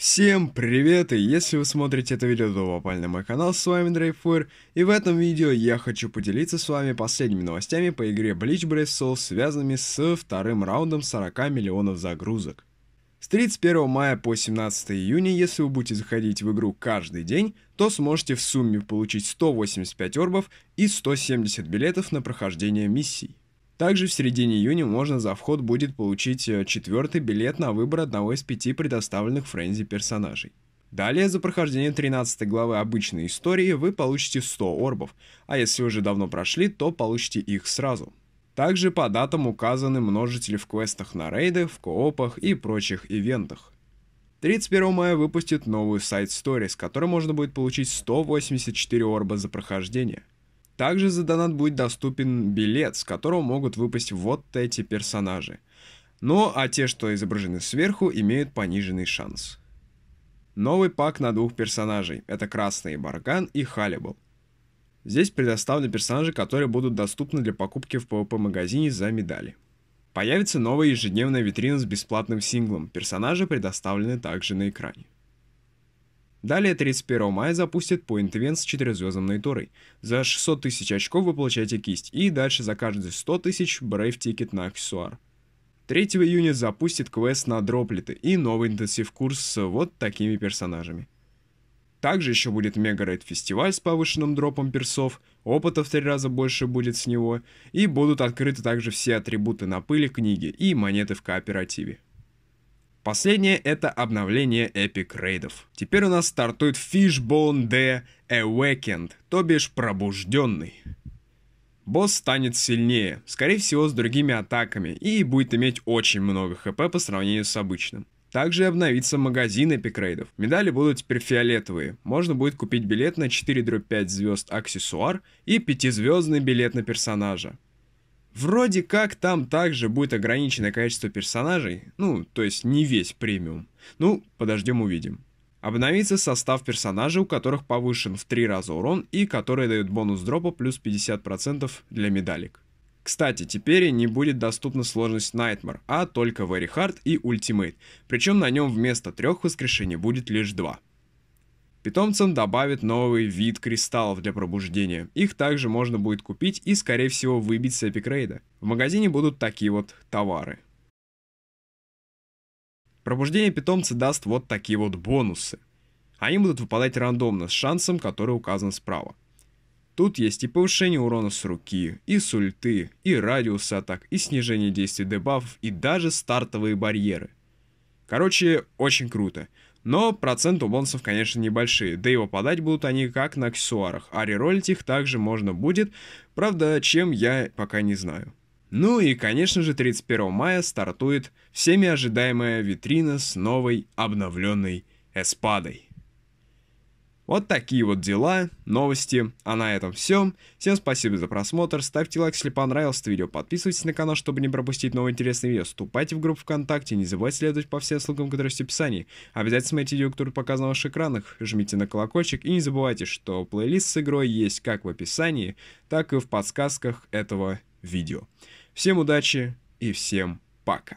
Всем привет, и если вы смотрите это видео, то попали на мой канал, с вами Дрейфуэр, и в этом видео я хочу поделиться с вами последними новостями по игре Bleach Brave Soul, связанными с вторым раундом 40 миллионов загрузок. С 31 мая по 17 июня, если вы будете заходить в игру каждый день, то сможете в сумме получить 185 орбов и 170 билетов на прохождение миссий. Также в середине июня можно за вход будет получить э, четвертый билет на выбор одного из пяти предоставленных Френзи персонажей. Далее за прохождение 13 главы обычной истории вы получите 100 орбов, а если уже давно прошли, то получите их сразу. Также по датам указаны множители в квестах на рейды, в коопах и прочих ивентах. 31 мая выпустит новую сайт-стори, с которой можно будет получить 184 орба за прохождение. Также за донат будет доступен билет, с которого могут выпасть вот эти персонажи. Ну, а те, что изображены сверху, имеют пониженный шанс. Новый пак на двух персонажей. Это Красный Барган и Халибал. Здесь предоставлены персонажи, которые будут доступны для покупки в PvP-магазине за медали. Появится новая ежедневная витрина с бесплатным синглом. Персонажи предоставлены также на экране. Далее 31 мая запустят Point Event с четырехзвездной турой. За 600 тысяч очков вы получаете кисть, и дальше за каждые 100 тысяч Brave тикет на аксессуар. 3 июня запустит квест на дроплеты и новый интенсив-курс с вот такими персонажами. Также еще будет Мега Рейд Фестиваль с повышенным дропом персов, опыта в три раза больше будет с него, и будут открыты также все атрибуты на пыли книги и монеты в кооперативе. Последнее это обновление эпик рейдов. Теперь у нас стартует Fishbone The Awakened, то бишь пробужденный. Босс станет сильнее, скорее всего с другими атаками, и будет иметь очень много хп по сравнению с обычным. Также обновится магазин эпикрейдов. Медали будут теперь фиолетовые. Можно будет купить билет на 4-5 звезд аксессуар и 5-звездный билет на персонажа. Вроде как там также будет ограниченное количество персонажей, ну, то есть не весь премиум. Ну, подождем увидим. Обновится состав персонажей, у которых повышен в 3 раза урон и которые дают бонус дропа плюс 50% для медалек. Кстати, теперь не будет доступна сложность Nightmare, а только Very Hard и Ultimate, причем на нем вместо трех воскрешений будет лишь два. Питомцам добавят новый вид кристаллов для пробуждения. Их также можно будет купить и, скорее всего, выбить с эпикрейда. В магазине будут такие вот товары. Пробуждение питомца даст вот такие вот бонусы. Они будут выпадать рандомно с шансом, который указан справа. Тут есть и повышение урона с руки, и с ульты, и радиус атак, и снижение действий дебафов, и даже стартовые барьеры. Короче, очень круто. Но процент у бонусов, конечно, небольшие, да и выпадать будут они как на аксессуарах, а реролить их также можно будет, правда, чем я пока не знаю. Ну и, конечно же, 31 мая стартует всеми ожидаемая витрина с новой обновленной эспадой. Вот такие вот дела, новости, а на этом все. Всем спасибо за просмотр, ставьте лайк, если понравилось видео, подписывайтесь на канал, чтобы не пропустить новые интересные видео, вступайте в группу ВКонтакте, не забывайте следовать по всем ссылкам, которые есть в описании. Обязательно смотрите видео, которые показаны на ваших экранах, жмите на колокольчик и не забывайте, что плейлист с игрой есть как в описании, так и в подсказках этого видео. Всем удачи и всем пока!